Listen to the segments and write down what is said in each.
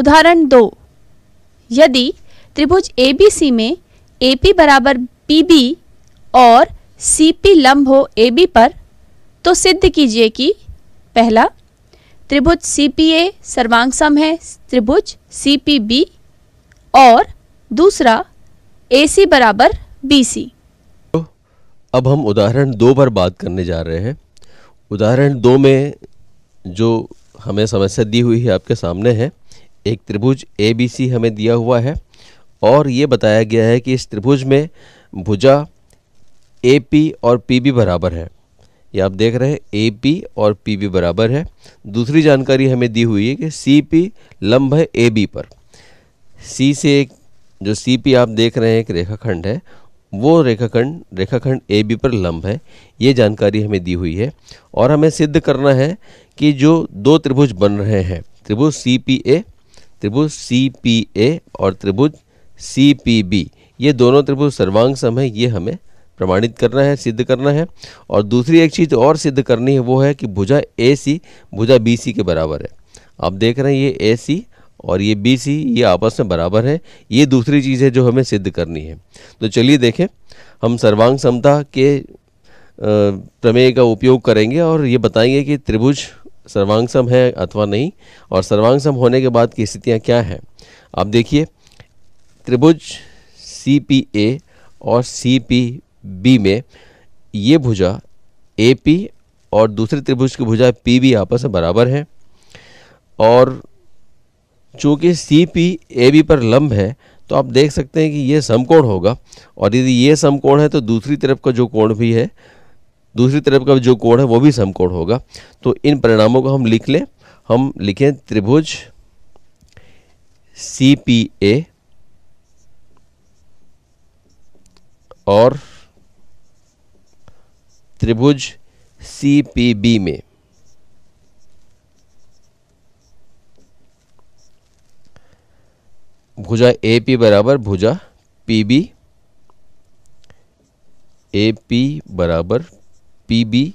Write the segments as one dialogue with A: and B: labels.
A: उदाहरण दो यदि त्रिभुज एबीसी में ए पी बराबर पी बी और सी पी लंब हो ए बी पर तो सिद्ध कीजिए कि पहला त्रिभुज सी पी ए सर्वांग सम है त्रिभुज सी पी बी और दूसरा ए सी बराबर बी सी तो अब हम उदाहरण दो पर बात करने जा रहे हैं उदाहरण दो में जो हमें समस्या दी हुई है आपके सामने है एक त्रिभुज ए बी सी हमें दिया हुआ है और ये बताया गया है कि इस त्रिभुज में भुजा ए पी और पी बी बराबर है ये आप देख रहे हैं ए पी और पी बी बराबर है दूसरी जानकारी हमें दी हुई है कि सी पी लंब है ए बी पर सी से एक जो सी पी आप देख रहे हैं एक रेखाखंड है वो रेखाखंड रेखाखंड ए बी पर लंब है ये जानकारी हमें दी हुई है और हमें सिद्ध करना है कि जो दो त्रिभुज बन रहे हैं त्रिभुज सी पी ए त्रिभुज सी पी ए और त्रिभुज सी पी बी ये दोनों त्रिभुज सर्वांग सम है ये हमें प्रमाणित करना है सिद्ध करना है और दूसरी एक चीज़ और सिद्ध करनी है वो है कि भुजा ए सी भुजा बी सी के बराबर है आप देख रहे हैं ये ए सी और ये बी सी ये आपस में बराबर है ये दूसरी चीज़ है जो हमें सिद्ध करनी है तो चलिए देखें हम सर्वांग समता के प्रमेय का उपयोग करेंगे और ये बताएंगे कि त्रिभुज सर्वांगसम है अथवा नहीं और सर्वांगसम होने के बाद की स्थितियाँ क्या हैं आप देखिए त्रिभुज सी पी ए और सी पी बी में ये भुजा ए पी और दूसरे त्रिभुज की भुजा पी बी आपस में बराबर है और चूँकि सी पी ए बी पर लंब है तो आप देख सकते हैं कि ये समकोण होगा और यदि ये समकोण है तो दूसरी तरफ का जो कोण भी है दूसरी तरफ का जो कोण है वो भी समकोण होगा तो इन परिणामों को हम लिख लें हम लिखें त्रिभुज सी पी ए और त्रिभुज सी पी बी में भुजा ए पी बराबर भुजा पी बी ए पी बराबर पी बी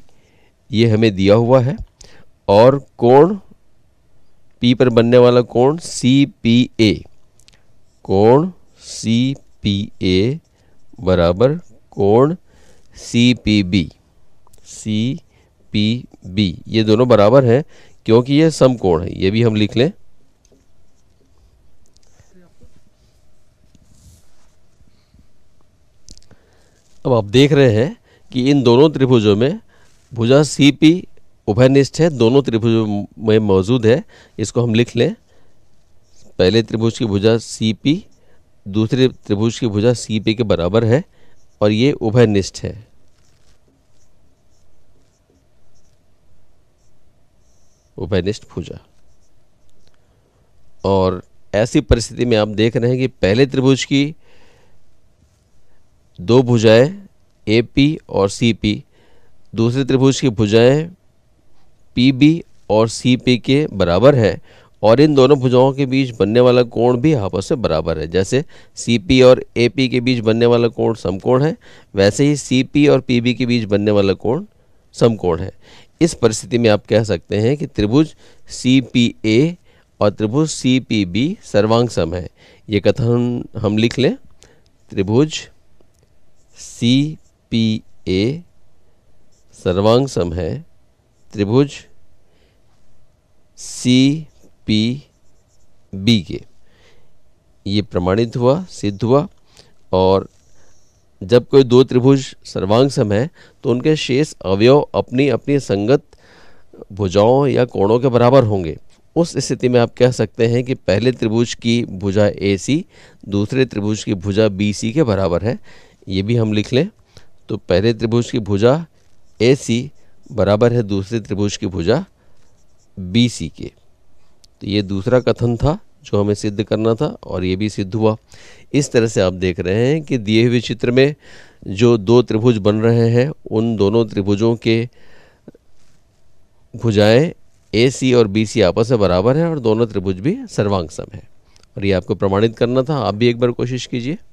A: ये हमें दिया हुआ है और कोण पी पर बनने वाला कोण सी पी ए कोण सी पी ए बराबर कोण C P B C P B ये दोनों बराबर हैं क्योंकि ये कोण है ये भी हम लिख लें अब आप देख रहे हैं कि इन दोनों त्रिभुजों में भुजा सी पी उभयनिष्ठ है दोनों त्रिभुजों में मौजूद है इसको हम लिख लें पहले त्रिभुज की भुजा सी पी दूसरे त्रिभुज की भुजा सी पी के बराबर है और ये उभयनिष्ठ है उभयनिष्ठ भुजा और ऐसी परिस्थिति में आप देख रहे हैं कि पहले त्रिभुज की दो भुजाएं ए पी और सी पी दूसरे त्रिभुज की भुजाएं पी बी और सी पी के बराबर है और इन दोनों भुजाओं के बीच बनने वाला कोण भी आपस में बराबर है जैसे सी पी और ए पी के बीच बनने वाला कोण समकोण है वैसे ही सी पी और पी बी के बीच बनने वाला कोण समकोण है इस परिस्थिति में आप कह सकते हैं कि त्रिभुज सी पी ए और त्रिभुज सी पी बी सर्वांग सम है ये कथन हम लिख लें त्रिभुज सी पी ए सर्वांग सम है त्रिभुज सी पी बी के ये प्रमाणित हुआ सिद्ध हुआ और जब कोई दो त्रिभुज सर्वांग सम है तो उनके शेष अवयव अपनी अपनी संगत भुजाओं या कोणों के बराबर होंगे उस स्थिति में आप कह सकते हैं कि पहले त्रिभुज की भुजा ए सी दूसरे त्रिभुज की भुजा बी सी के बराबर है ये भी हम लिख लें तो पहले त्रिभुज की भुजा ए सी बराबर है दूसरे त्रिभुज की भुजा बी सी के तो ये दूसरा कथन था जो हमें सिद्ध करना था और ये भी सिद्ध हुआ इस तरह से आप देख रहे हैं कि दिए हुए चित्र में जो दो त्रिभुज बन रहे हैं उन दोनों त्रिभुजों के भुजाएं ए सी और बी सी आपस में बराबर हैं और दोनों त्रिभुज भी सर्वांग सम है और ये आपको प्रमाणित करना था आप भी एक बार कोशिश कीजिए